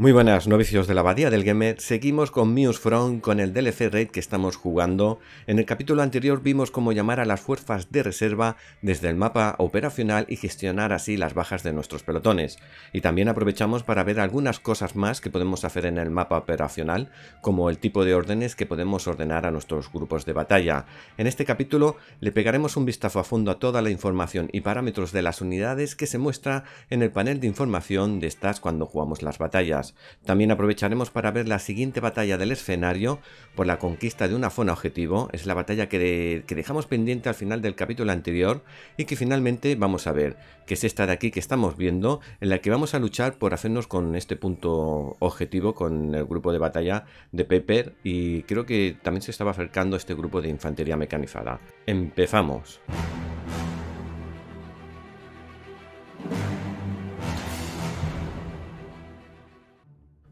Muy buenas novicios de la abadía del game, seguimos con from con el DLC Raid que estamos jugando. En el capítulo anterior vimos cómo llamar a las fuerzas de reserva desde el mapa operacional y gestionar así las bajas de nuestros pelotones. Y también aprovechamos para ver algunas cosas más que podemos hacer en el mapa operacional, como el tipo de órdenes que podemos ordenar a nuestros grupos de batalla. En este capítulo le pegaremos un vistazo a fondo a toda la información y parámetros de las unidades que se muestra en el panel de información de estas cuando jugamos las batallas. También aprovecharemos para ver la siguiente batalla del escenario por la conquista de una zona objetivo. Es la batalla que, que dejamos pendiente al final del capítulo anterior y que finalmente vamos a ver, que es esta de aquí que estamos viendo, en la que vamos a luchar por hacernos con este punto objetivo, con el grupo de batalla de Pepper y creo que también se estaba acercando este grupo de infantería mecanizada. Empezamos.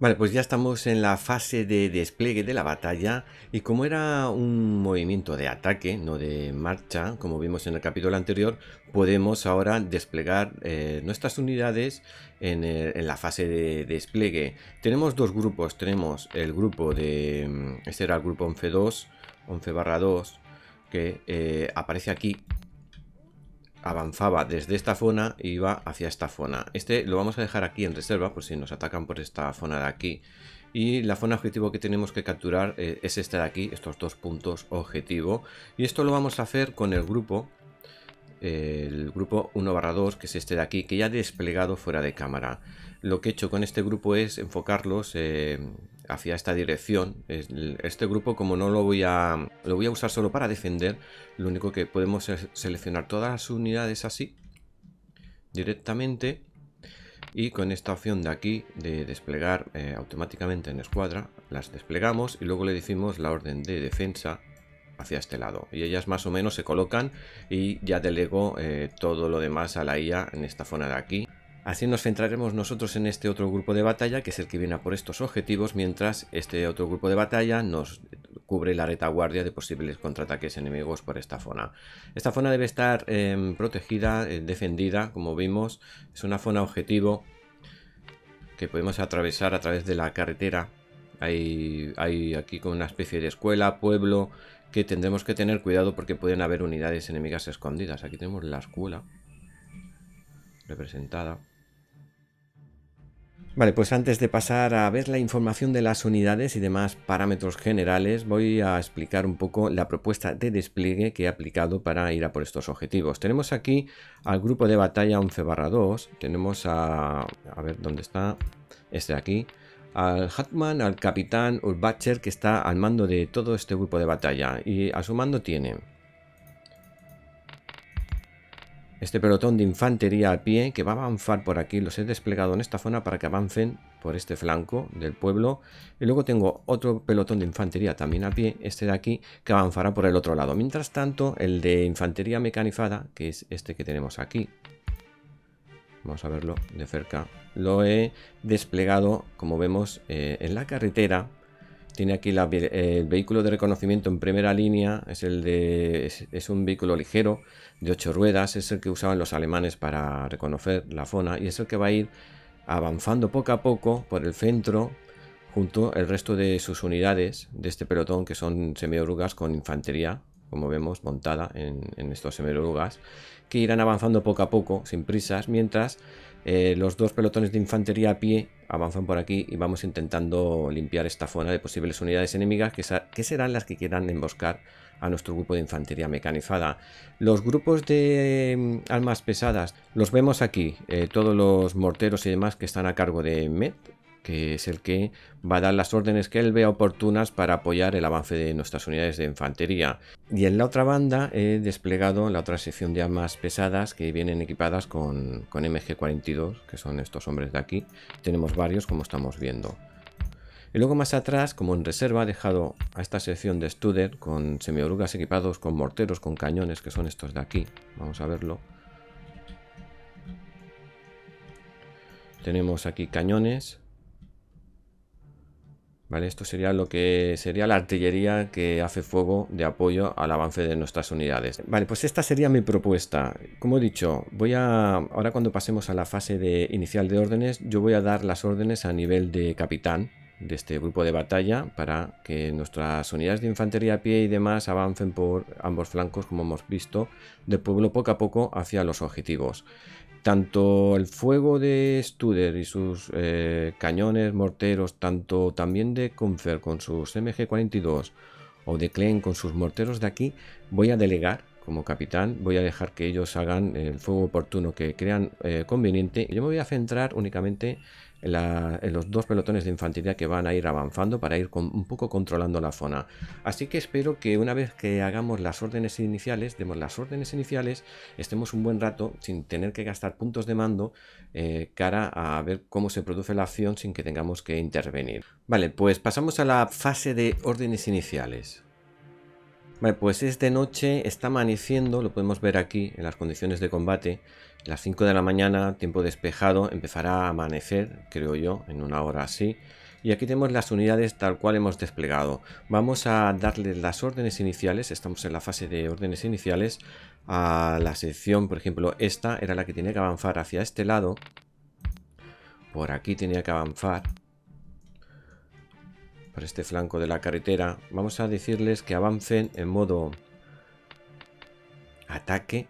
Vale, pues ya estamos en la fase de despliegue de la batalla y como era un movimiento de ataque, no de marcha, como vimos en el capítulo anterior, podemos ahora desplegar eh, nuestras unidades eh, en, la fase de despliegue. Tenemos dos grupos, tenemos el grupo de... Mm, este era el grupo 11-2, 11 2, que eh, aparece aquí avanzaba desde esta zona e iba hacia esta zona. Este lo vamos a dejar aquí en reserva por si nos atacan por esta zona de aquí. Y la zona objetivo que tenemos que capturar eh, es esta de aquí, estos dos puntos objetivo. Y esto lo vamos a hacer con el grupo el grupo 1-2, que es este de aquí, que ya he desplegado fuera de cámara. Lo que he hecho con este grupo es enfocarlos eh, hacia esta dirección. Este grupo, como no lo voy a lo voy a usar solo para defender, lo único que podemos es seleccionar todas las unidades así, directamente, y con esta opción de aquí, de desplegar eh, automáticamente en escuadra, las desplegamos y luego le decimos la orden de defensa hacia este lado y ellas más o menos se colocan y ya delego eh, todo lo demás a la IA en esta zona de aquí. Así nos centraremos nosotros en este otro grupo de batalla que es el que viene a por estos objetivos mientras este otro grupo de batalla nos cubre la retaguardia de posibles contraataques enemigos por esta zona. Esta zona debe estar eh, protegida, eh, defendida, como vimos, es una zona objetivo que podemos atravesar a través de la carretera hay, hay, aquí con una especie de escuela, pueblo que tendremos que tener cuidado porque pueden haber unidades enemigas escondidas. Aquí tenemos la escuela representada. Vale, pues antes de pasar a ver la información de las unidades y demás parámetros generales, voy a explicar un poco la propuesta de despliegue que he aplicado para ir a por estos objetivos. Tenemos aquí al grupo de batalla 11 2, tenemos a... a ver dónde está, este de aquí, al Hatman, al capitán Urbacher que está al mando de todo este grupo de batalla. Y a su mando tiene este pelotón de infantería a pie que va a avanzar por aquí. Los he desplegado en esta zona para que avancen por este flanco del pueblo. Y luego tengo otro pelotón de infantería también a pie, este de aquí, que avanzará por el otro lado. Mientras tanto, el de infantería mecanizada, que es este que tenemos aquí, vamos a verlo de cerca, lo he desplegado, como vemos, eh, en la carretera. Tiene aquí el vehículo de reconocimiento en primera línea, es, el de, es, un vehículo ligero de ocho ruedas, es el que usaban los alemanes para reconocer la zona y es el que va a ir avanzando poco a poco por el centro junto al resto de sus unidades de este pelotón que son semiorugas con infantería como vemos, montada en, estos semelugas, que irán avanzando poco a poco, sin prisas, mientras eh, los dos pelotones de infantería a pie avanzan por aquí y vamos intentando limpiar esta zona de posibles unidades enemigas que, serán las que quieran emboscar a nuestro grupo de infantería mecanizada. Los grupos de mm, armas pesadas los vemos aquí, eh, todos los morteros y demás que están a cargo de MED que es el que va a dar las órdenes que él vea oportunas para apoyar el avance de nuestras unidades de infantería. Y en la otra banda he desplegado la otra sección de armas pesadas que vienen equipadas con, MG-42, que son estos hombres de aquí. Tenemos varios como estamos viendo. Y luego más atrás, como en reserva, he dejado a esta sección de Studer con semiorugas equipados con morteros, con cañones, que son estos de aquí. Vamos a verlo. Tenemos aquí cañones, ¿Vale? Esto sería lo que sería la artillería que hace fuego de apoyo al avance de nuestras unidades. Vale, pues esta sería mi propuesta. Como he dicho, voy a ahora cuando pasemos a la fase de inicial de órdenes, yo voy a dar las órdenes a nivel de capitán de este grupo de batalla para que nuestras unidades de infantería a pie y demás avancen por ambos flancos, como hemos visto, del pueblo poco a poco hacia los objetivos tanto el fuego de Studer y sus eh, cañones, morteros, tanto también de Confer con sus MG42 o de Klein con sus morteros de aquí, voy a delegar como capitán, voy a dejar que ellos hagan el fuego oportuno que crean eh, conveniente. Yo me voy a centrar únicamente en, los dos pelotones de infantería que van a ir avanzando para ir un poco controlando la zona. Así que espero que una vez que hagamos las órdenes iniciales, demos las órdenes iniciales, estemos un buen rato sin tener que gastar puntos de mando eh, cara a ver cómo se produce la acción sin que tengamos que intervenir. Vale, pues pasamos a la fase de órdenes iniciales. Vale, pues es de noche, está amaneciendo, lo podemos ver aquí en las condiciones de combate las 5 de la mañana, tiempo despejado, empezará a amanecer, creo yo, en una hora así. Y aquí tenemos las unidades tal cual hemos desplegado. Vamos a darles las órdenes iniciales, estamos en la fase de órdenes iniciales, a la sección, por ejemplo, esta era la que tenía que avanzar hacia este lado. Por aquí tenía que avanzar. Por este flanco de la carretera. Vamos a decirles que avancen en modo ataque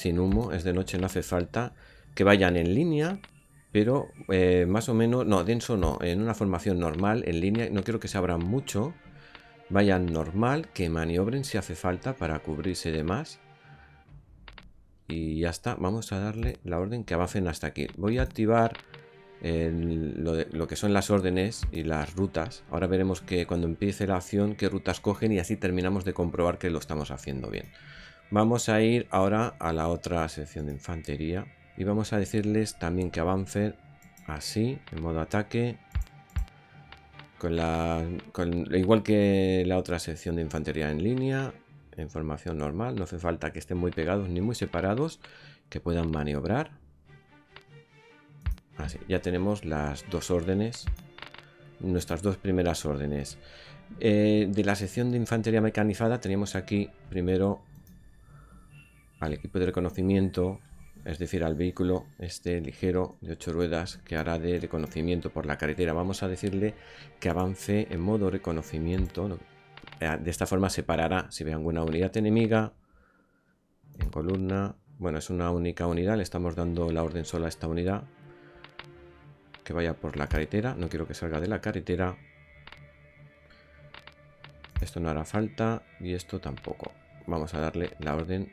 sin humo, es de noche, no hace falta que vayan en línea, pero eh, más o menos, no, denso no, en una formación normal, en línea, no quiero que se abran mucho, vayan normal, que maniobren si hace falta para cubrirse de más. Y ya está, vamos a darle la orden que avancen hasta aquí. Voy a activar lo, lo, que son las órdenes y las rutas. Ahora veremos que cuando empiece la acción, qué rutas cogen y así terminamos de comprobar que lo estamos haciendo bien. Vamos a ir ahora a la otra sección de infantería y vamos a decirles también que avancen así, en modo ataque, con la, igual que la otra sección de infantería en línea, en formación normal, no hace falta que estén muy pegados ni muy separados, que puedan maniobrar. Así, ya tenemos las dos órdenes, nuestras dos primeras órdenes. Eh, de la sección de infantería mecanizada tenemos aquí primero al equipo de reconocimiento, es decir, al vehículo este ligero de ocho ruedas que hará de reconocimiento por la carretera. Vamos a decirle que avance en modo reconocimiento. Eh, de esta forma separará si ve alguna unidad enemiga en columna. Bueno, es una única unidad, le estamos dando la orden sola a esta unidad. Que vaya por la carretera, no quiero que salga de la carretera. Esto no hará falta y esto tampoco. Vamos a darle la orden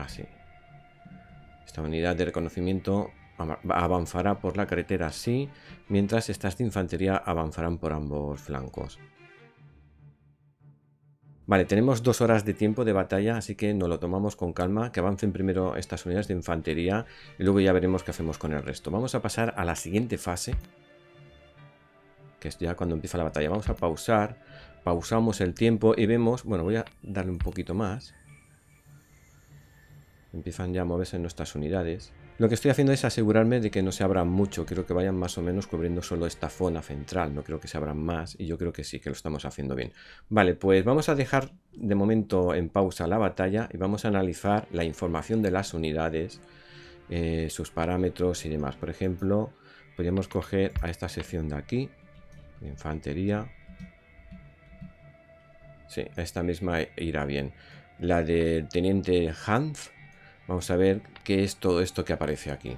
Así, ah, Esta unidad de reconocimiento avanzará por la carretera así, mientras estas de infantería avanzarán por ambos flancos. Vale, tenemos dos horas de tiempo de batalla, así que nos lo tomamos con calma, que avancen primero estas unidades de infantería y luego ya veremos qué hacemos con el resto. Vamos a pasar a la siguiente fase, que es ya cuando empieza la batalla. Vamos a pausar, pausamos el tiempo y vemos, bueno, voy a darle un poquito más empiezan ya a moverse nuestras unidades. Lo que estoy haciendo es asegurarme de que no se abran mucho, Quiero que vayan más o menos cubriendo solo esta zona central, no creo que se abran más y yo creo que sí, que lo estamos haciendo bien. Vale, pues vamos a dejar de momento en pausa la batalla y vamos a analizar la información de las unidades, eh, sus parámetros y demás. Por ejemplo, podríamos coger a esta sección de aquí, infantería. Sí, esta misma irá bien. La del teniente Hans Vamos a ver qué es todo esto que aparece aquí.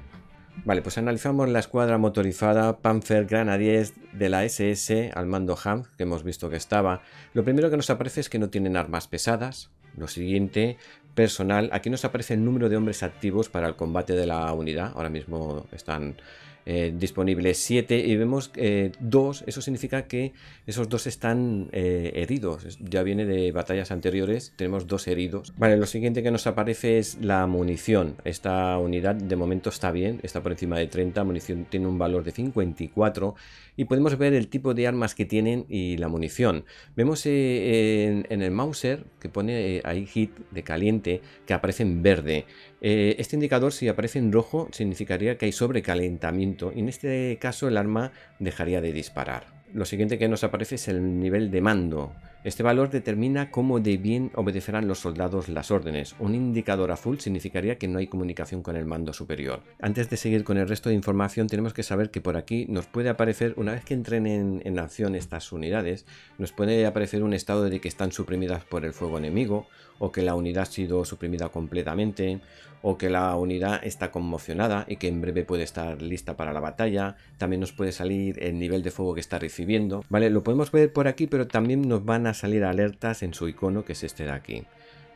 Vale, pues analizamos la escuadra motorizada Panzer 10 de la SS al mando Ham, que hemos visto que estaba. Lo primero que nos aparece es que no tienen armas pesadas. Lo siguiente, personal. Aquí nos aparece el número de hombres activos para el combate de la unidad. Ahora mismo están eh, disponibles 7 y vemos 2, eh, eso significa que esos dos están eh, heridos, ya viene de batallas anteriores, tenemos dos heridos. Vale, lo siguiente que nos aparece es la munición, esta unidad de momento está bien, está por encima de 30, munición tiene un valor de 54 y podemos ver el tipo de armas que tienen y la munición. Vemos eh, en, en el Mauser que pone ahí hit de caliente que aparece en verde. Eh, este indicador, si aparece en rojo, significaría que hay sobrecalentamiento y en este caso el arma dejaría de disparar. Lo siguiente que nos aparece es el nivel de mando. Este valor determina cómo de bien obedecerán los soldados las órdenes. Un indicador azul significaría que no hay comunicación con el mando superior. Antes de seguir con el resto de información, tenemos que saber que por aquí nos puede aparecer, una vez que entren en, acción estas unidades, nos puede aparecer un estado de que están suprimidas por el fuego enemigo, o que la unidad ha sido suprimida completamente, o que la unidad está conmocionada y que en breve puede estar lista para la batalla. También nos puede salir el nivel de fuego que está recibiendo. Vale, lo podemos ver por aquí, pero también nos van a salir alertas en su icono, que es este de aquí.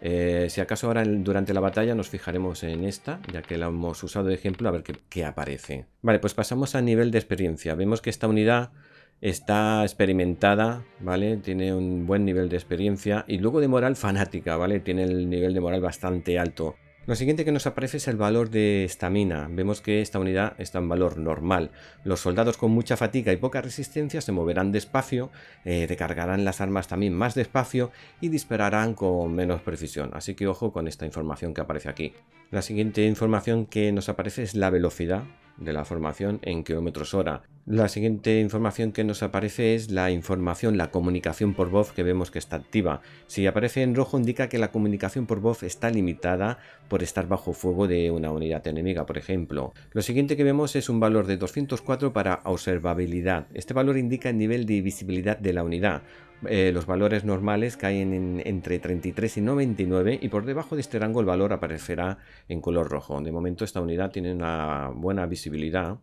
Eh, si acaso ahora durante la batalla nos fijaremos en esta, ya que la hemos usado de ejemplo, a ver qué, qué aparece. Vale, pues pasamos a nivel de experiencia. Vemos que esta unidad está experimentada, ¿vale? Tiene un buen nivel de experiencia y luego de moral fanática, ¿vale? Tiene el nivel de moral bastante alto. Lo siguiente que nos aparece es el valor de estamina. Vemos que esta unidad está en valor normal. Los soldados con mucha fatiga y poca resistencia se moverán despacio, eh, recargarán las armas también más despacio y dispararán con menos precisión. Así que ojo con esta información que aparece aquí. La siguiente información que nos aparece es la velocidad de la formación en kilómetros hora. La siguiente información que nos aparece es la información, la comunicación por voz que vemos que está activa. Si aparece en rojo indica que la comunicación por voz está limitada por estar bajo fuego de una unidad enemiga, por ejemplo. Lo siguiente que vemos es un valor de 204 para observabilidad. Este valor indica el nivel de visibilidad de la unidad. Eh, los valores normales caen entre 33 y 99 y por debajo de este rango el valor aparecerá en color rojo. De momento esta unidad tiene una buena visibilidad.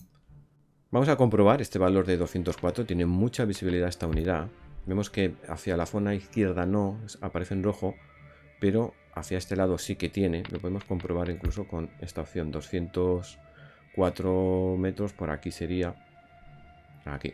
Vamos a comprobar este valor de 204, tiene mucha visibilidad esta unidad. Vemos que hacia la zona izquierda no, aparece en rojo, pero hacia este lado sí que tiene. Lo podemos comprobar incluso con esta opción, 204 metros por aquí sería, aquí,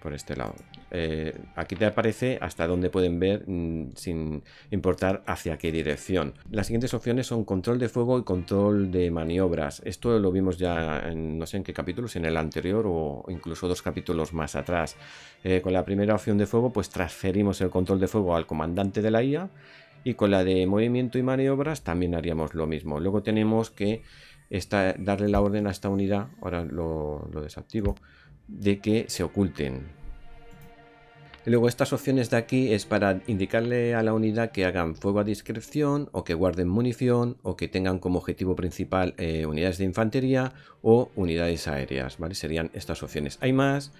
por este lado. Eh, aquí te aparece hasta dónde pueden ver mm, sin importar hacia qué dirección. Las siguientes opciones son control de fuego y control de maniobras. Esto lo vimos ya en no sé en qué capítulos, en el anterior o incluso dos capítulos más atrás. Eh, con la primera opción de fuego pues transferimos el control de fuego al comandante de la IA y con la de movimiento y maniobras también haríamos lo mismo. Luego tenemos que darle la orden a esta unidad, ahora lo desactivo, de que se oculten y luego estas opciones de aquí es para indicarle a la unidad que hagan fuego a discreción o que guarden munición o que tengan como objetivo principal eh, unidades de infantería o unidades aéreas, ¿vale? Serían estas opciones. Hay más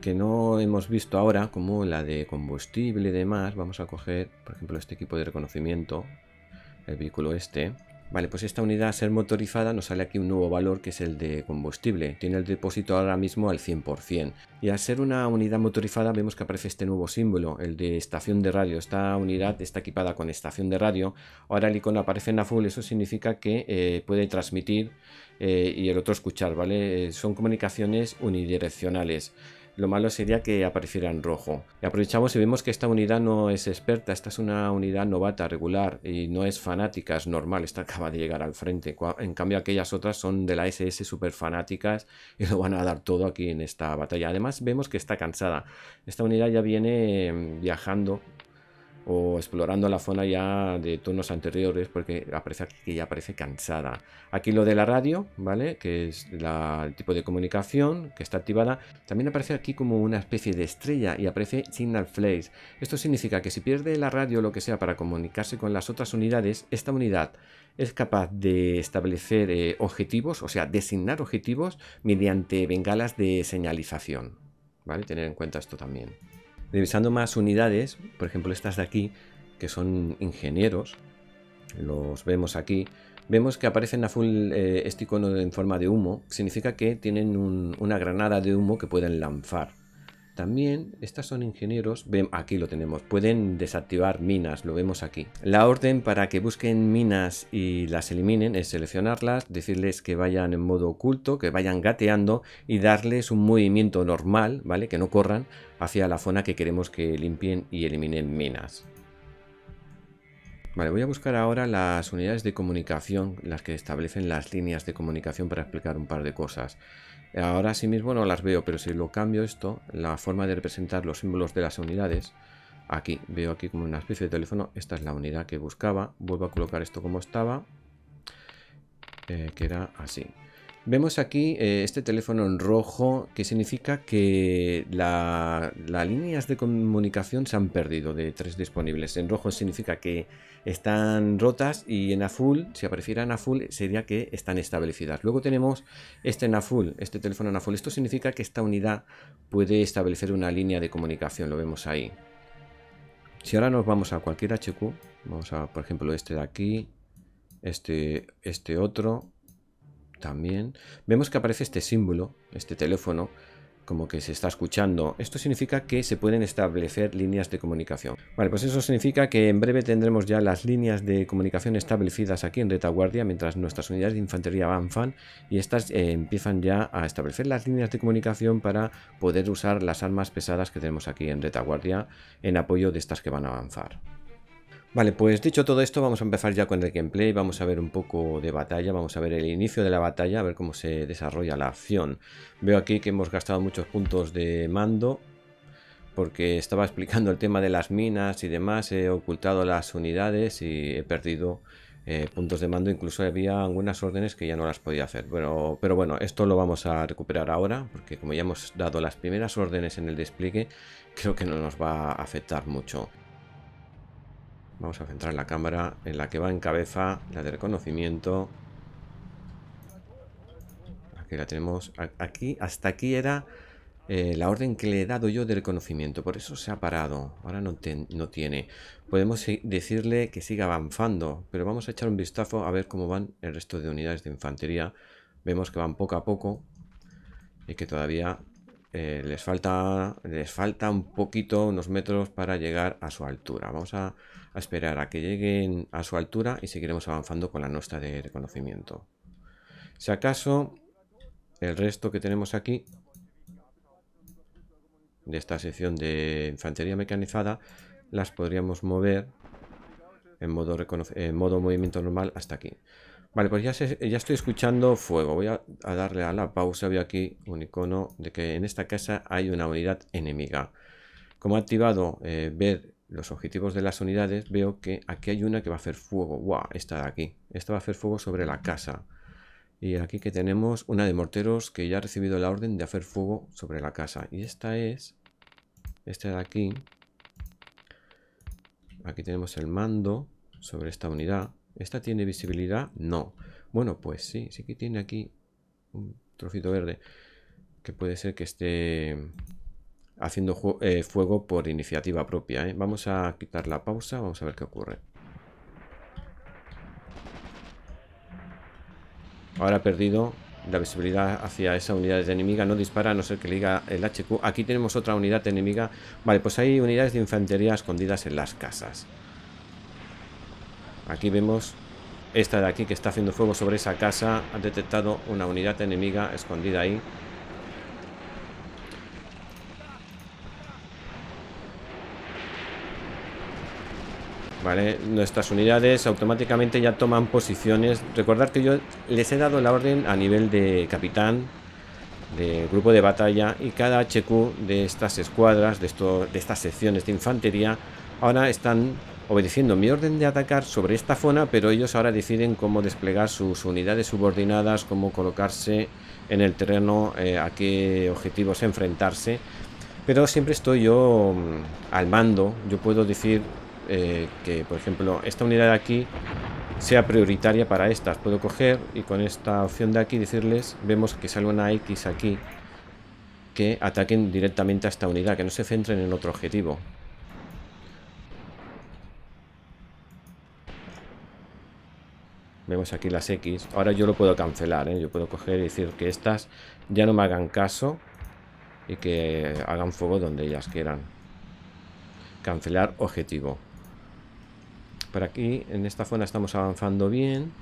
que no hemos visto ahora como la de combustible y demás. Vamos a coger, por ejemplo, este equipo de reconocimiento, el vehículo este. Vale, pues esta unidad a ser motorizada nos sale aquí un nuevo valor que es el de combustible. Tiene el depósito ahora mismo al 100%. Y al ser una unidad motorizada vemos que aparece este nuevo símbolo, el de estación de radio. Esta unidad está equipada con estación de radio. Ahora el icono aparece en azul, eso significa que eh, puede transmitir eh, y el otro escuchar, ¿vale? Eh, son comunicaciones unidireccionales. Lo malo sería que apareciera en rojo. Y aprovechamos y vemos que esta unidad no es experta, esta es una unidad novata, regular, y no es fanática, es normal, esta acaba de llegar al frente. En cambio aquellas otras son de la SS super fanáticas y lo van a dar todo aquí en esta batalla. Además vemos que está cansada. Esta unidad ya viene mm, viajando o explorando la zona ya de turnos anteriores porque aparece aquí que ya aparece cansada. Aquí lo de la radio, ¿vale? Que es el tipo de comunicación que está activada. También aparece aquí como una especie de estrella y aparece signal flash Esto significa que si pierde la radio o lo que sea para comunicarse con las otras unidades, esta unidad es capaz de establecer eh, objetivos, o sea, designar objetivos mediante bengalas de señalización. ¿Vale? Tener en cuenta esto también divisando más unidades, por ejemplo estas de aquí, que son ingenieros, los vemos aquí, vemos que aparecen en full eh, este icono en forma de humo, significa que tienen una granada de humo que pueden lanzar. También estas son ingenieros, aquí lo tenemos, pueden desactivar minas, lo vemos aquí. La orden para que busquen minas y las eliminen es seleccionarlas, decirles que vayan en modo oculto, que vayan gateando y darles un movimiento normal, ¿vale? Que no corran hacia la zona que queremos que limpien y eliminen minas. Vale, voy a buscar ahora las unidades de comunicación, las que establecen las líneas de comunicación para explicar un par de cosas. Ahora sí mismo no las veo, pero si lo cambio esto, la forma de representar los símbolos de las unidades, aquí veo aquí como una especie de teléfono, esta es la unidad que buscaba, vuelvo a colocar esto como estaba, eh, que era así. Vemos aquí eh, este teléfono en rojo que significa que las líneas de comunicación se han perdido de tres disponibles. En rojo significa que están rotas y en azul, si apareciera en azul, sería que están establecidas. Luego tenemos este en azul, este teléfono en azul. Esto significa que esta unidad puede establecer una línea de comunicación, lo vemos ahí. Si ahora nos vamos a cualquier HQ, vamos a por ejemplo este de aquí, este, este otro, también. Vemos que aparece este símbolo, este teléfono, como que se está escuchando. Esto significa que se pueden establecer líneas de comunicación. Vale, pues eso significa que en breve tendremos ya las líneas de comunicación establecidas aquí en retaguardia, mientras nuestras unidades de infantería avanzan y estas eh, empiezan ya a establecer las líneas de comunicación para poder usar las armas pesadas que tenemos aquí en retaguardia en apoyo de estas que van a avanzar. Vale, pues dicho todo esto, vamos a empezar ya con el gameplay, vamos a ver un poco de batalla, vamos a ver el inicio de la batalla, a ver cómo se desarrolla la acción. Veo aquí que hemos gastado muchos puntos de mando, porque estaba explicando el tema de las minas y demás, he ocultado las unidades y he perdido eh, puntos de mando, incluso había algunas órdenes que ya no las podía hacer. pero bueno, esto lo vamos a recuperar ahora, porque como ya hemos dado las primeras órdenes en el despliegue, creo que no nos va a afectar mucho. Vamos a centrar la cámara en la que va en cabeza, la de reconocimiento. Aquí la tenemos. Aquí, hasta aquí era eh, la orden que le he dado yo de reconocimiento. Por eso se ha parado. Ahora no, no tiene. Podemos decirle que siga avanzando, pero vamos a echar un vistazo a ver cómo van el resto de unidades de infantería. Vemos que van poco a poco y que todavía eh, les, falta, un poquito, unos metros para llegar a su altura. Vamos a, esperar a que lleguen a su altura y seguiremos avanzando con la nuestra de reconocimiento. Si acaso, el resto que tenemos aquí, de esta sección de infantería mecanizada, las podríamos mover en en modo movimiento normal hasta aquí. Vale, pues ya, ya estoy escuchando fuego. Voy a, darle a la pausa. Veo aquí un icono de que en esta casa hay una unidad enemiga. Como he activado eh, ver los objetivos de las unidades, veo que aquí hay una que va a hacer fuego. ¡Guau! Esta de aquí. Esta va a hacer fuego sobre la casa. Y aquí que tenemos una de morteros que ya ha recibido la orden de hacer fuego sobre la casa. Y esta es... Esta de aquí. Aquí tenemos el mando sobre esta unidad. ¿Esta tiene visibilidad? No. Bueno, pues sí, sí que tiene aquí un trocito verde que puede ser que esté haciendo eh, fuego por iniciativa propia. ¿eh? Vamos a quitar la pausa, vamos a ver qué ocurre. Ahora ha perdido la visibilidad hacia esa unidad de enemiga. No dispara a no ser que liga el HQ. Aquí tenemos otra unidad enemiga. Vale, pues hay unidades de infantería escondidas en las casas. Aquí vemos esta de aquí que está haciendo fuego sobre esa casa. Ha detectado una unidad enemiga escondida ahí. Vale, nuestras unidades automáticamente ya toman posiciones. Recordad que yo les he dado la orden a nivel de capitán, de grupo de batalla, y cada HQ de estas escuadras, de, esto, de estas secciones de infantería, ahora están obedeciendo mi orden de atacar sobre esta zona, pero ellos ahora deciden cómo desplegar sus unidades subordinadas, cómo colocarse en el terreno, eh, a qué objetivos enfrentarse. Pero siempre estoy yo mm, al mando, yo puedo decir eh, que, por ejemplo, esta unidad de aquí sea prioritaria para estas. Puedo coger y con esta opción de aquí decirles, vemos que sale una X aquí, que ataquen directamente a esta unidad, que no se centren en otro objetivo. Vemos aquí las X. Ahora yo lo puedo cancelar, ¿eh? Yo puedo coger y decir que estas ya no me hagan caso y que hagan fuego donde ellas quieran. Cancelar objetivo. Por aquí, en esta zona estamos avanzando bien.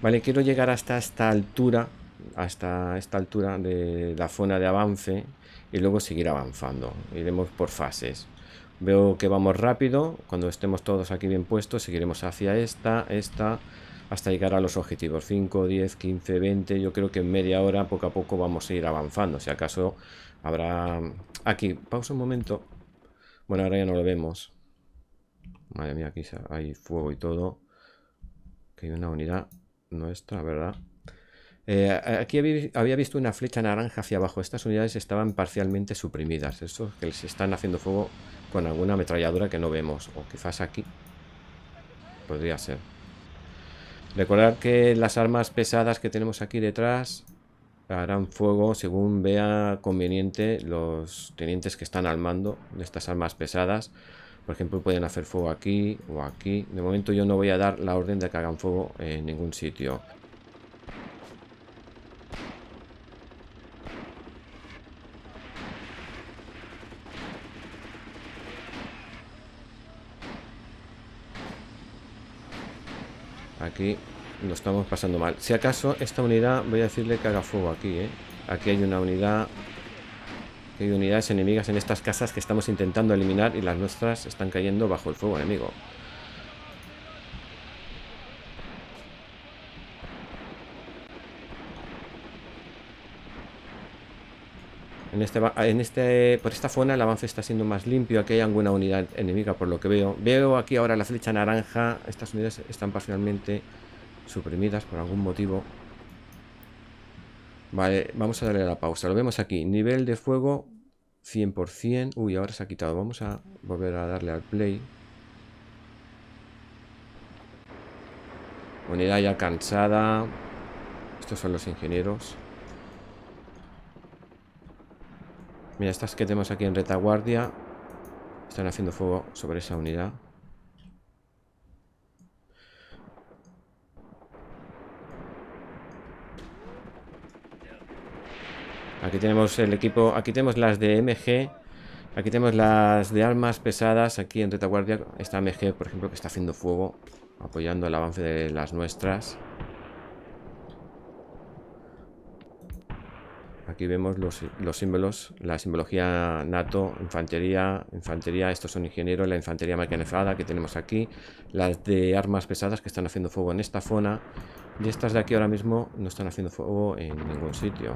Vale, quiero llegar hasta esta altura, hasta esta altura de la zona de avance y luego seguir avanzando. Iremos por fases. Veo que vamos rápido. Cuando estemos todos aquí bien puestos, seguiremos hacia esta, esta, hasta llegar a los objetivos 5, 10, 15, 20. Yo creo que en media hora poco a poco vamos a ir avanzando. Si acaso habrá... Aquí, pausa un momento. Bueno, ahora ya no lo vemos. Madre mía, aquí hay fuego y todo. Que hay una unidad nuestra, ¿verdad? Eh, aquí había visto una flecha naranja hacia abajo. Estas unidades estaban parcialmente suprimidas. Eso que les están haciendo fuego con alguna ametralladora que no vemos. O quizás aquí. Podría ser. Recordar que las armas pesadas que tenemos aquí detrás harán fuego según vea conveniente los tenientes que están al mando de estas armas pesadas. Por ejemplo, pueden hacer fuego aquí o aquí. De momento yo no voy a dar la orden de que hagan fuego en ningún sitio. Aquí lo estamos pasando mal. Si acaso esta unidad, voy a decirle que haga fuego aquí, ¿eh? Aquí hay una unidad... hay unidades enemigas en estas casas que estamos intentando eliminar y las nuestras están cayendo bajo el fuego enemigo. Este en este, por esta zona el avance está siendo más limpio. Aquí hay alguna unidad enemiga, por lo que veo. Veo aquí ahora la flecha naranja. Estas unidades están parcialmente suprimidas por algún motivo. Vale, vamos a darle la pausa. Lo vemos aquí. Nivel de fuego 100%. Uy, ahora se ha quitado. Vamos a volver a darle al play. Unidad ya cansada. Estos son los ingenieros. Mira, estas que tenemos aquí en retaguardia están haciendo fuego sobre esa unidad. Aquí tenemos el equipo, aquí tenemos las de MG, aquí tenemos las de armas pesadas, aquí en retaguardia está MG, por ejemplo, que está haciendo fuego, apoyando el avance de las nuestras. Aquí vemos los, símbolos, la simbología nato, infantería, infantería, estos son ingenieros, la infantería mecanizada que tenemos aquí, las de armas pesadas que están haciendo fuego en esta zona y estas de aquí ahora mismo no están haciendo fuego en ningún sitio.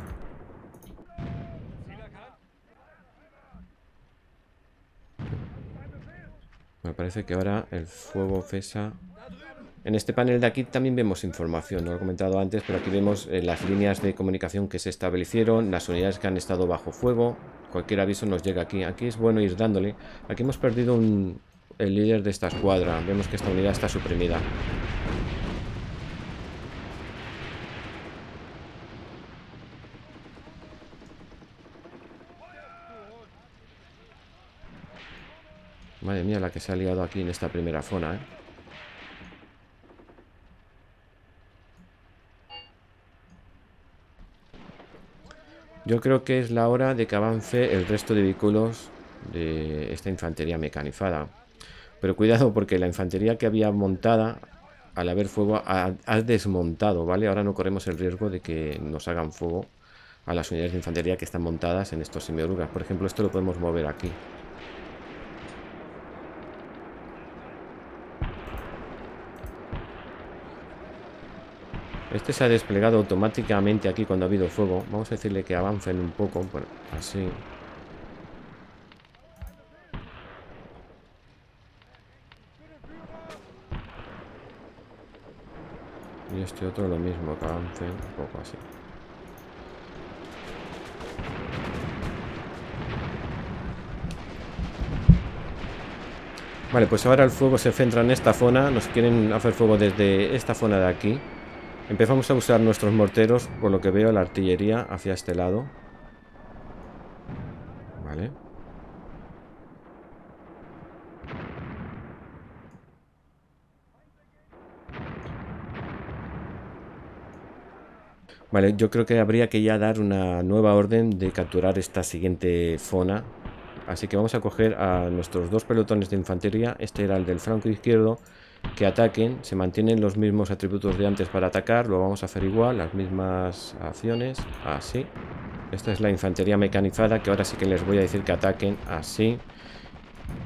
Me parece que ahora el fuego pesa... En este panel de aquí también vemos información, no lo he comentado antes, pero aquí vemos eh, las líneas de comunicación que se establecieron, las unidades que han estado bajo fuego, cualquier aviso nos llega aquí. Aquí es bueno ir dándole. Aquí hemos perdido el líder de esta escuadra, vemos que esta unidad está suprimida. Madre mía, la que se ha liado aquí en esta primera zona, ¿eh? Yo creo que es la hora de que avance el resto de vehículos de esta infantería mecanizada. Pero cuidado porque la infantería que había montada al haber fuego ha, desmontado, ¿vale? Ahora no corremos el riesgo de que nos hagan fuego a las unidades de infantería que están montadas en estos semiorugas Por ejemplo, esto lo podemos mover aquí. Este se ha desplegado automáticamente aquí cuando ha habido fuego. Vamos a decirle que avancen un poco. así. Y este otro lo mismo, que avance un poco así. Vale, pues ahora el fuego se centra en esta zona. Nos quieren hacer fuego desde esta zona de aquí. Empezamos a usar nuestros morteros, por lo que veo, la artillería hacia este lado. Vale. Vale, yo creo que habría que ya dar una nueva orden de capturar esta siguiente zona. Así que vamos a coger a nuestros dos pelotones de infantería. Este era el del franco izquierdo que ataquen, se mantienen los mismos atributos de antes para atacar, lo vamos a hacer igual, las mismas acciones, así. Esta es la infantería mecanizada, que ahora sí que les voy a decir que ataquen así.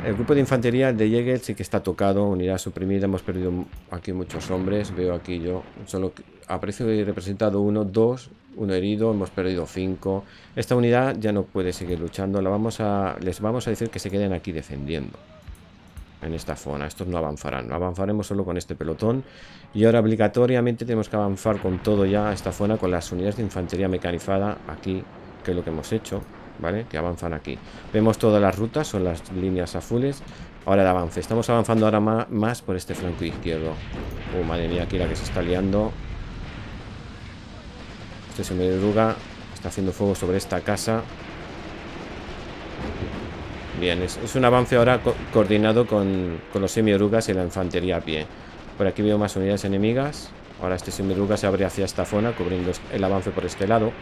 El grupo de infantería de Jäger sí que está tocado, unidad suprimida, hemos perdido aquí muchos hombres, veo aquí yo, solo aprecio representado uno, dos, uno herido, hemos perdido cinco. Esta unidad ya no puede seguir luchando, la vamos a, les vamos a decir que se queden aquí defendiendo en esta zona. Estos no avanzarán. Avanzaremos solo con este pelotón. Y ahora obligatoriamente tenemos que avanzar con todo ya esta zona, con las unidades de infantería mecanizada aquí, que es lo que hemos hecho, ¿vale? Que avanzan aquí. Vemos todas las rutas, son las líneas azules. Ahora de avance. Estamos avanzando ahora más por este flanco izquierdo. Oh, madre mía, aquí la que se está liando. Este se me derruga. Está haciendo fuego sobre esta casa. Bien, es, un avance ahora coordinado con, con los semiorugas y la infantería a pie. Por aquí veo más unidades enemigas. Ahora este semioruga se abre hacia esta zona, cubriendo el avance por este lado.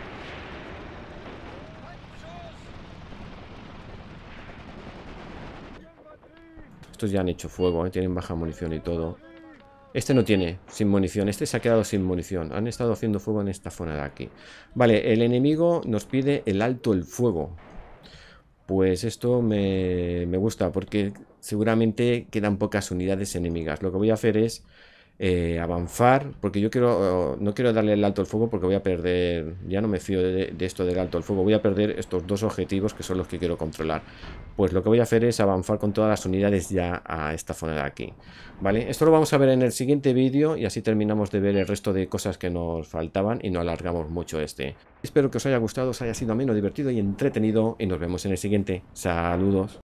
Estos ya han hecho fuego, ¿eh? tienen baja munición y todo. Este no tiene, sin munición. Este se ha quedado sin munición. Han estado haciendo fuego en esta zona de aquí. Vale, el enemigo nos pide el alto el fuego. Pues esto me, gusta porque seguramente quedan pocas unidades enemigas. Lo que voy a hacer es eh, avanzar, porque yo quiero, no quiero darle el alto al fuego porque voy a perder, ya no me fío de, esto del alto al fuego, voy a perder estos dos objetivos que son los que quiero controlar. Pues lo que voy a hacer es avanzar con todas las unidades ya a esta zona de aquí, ¿vale? Esto lo vamos a ver en el siguiente vídeo y así terminamos de ver el resto de cosas que nos faltaban y no alargamos mucho este. Espero que os haya gustado, os haya sido ameno, divertido y entretenido y nos vemos en el siguiente. Saludos.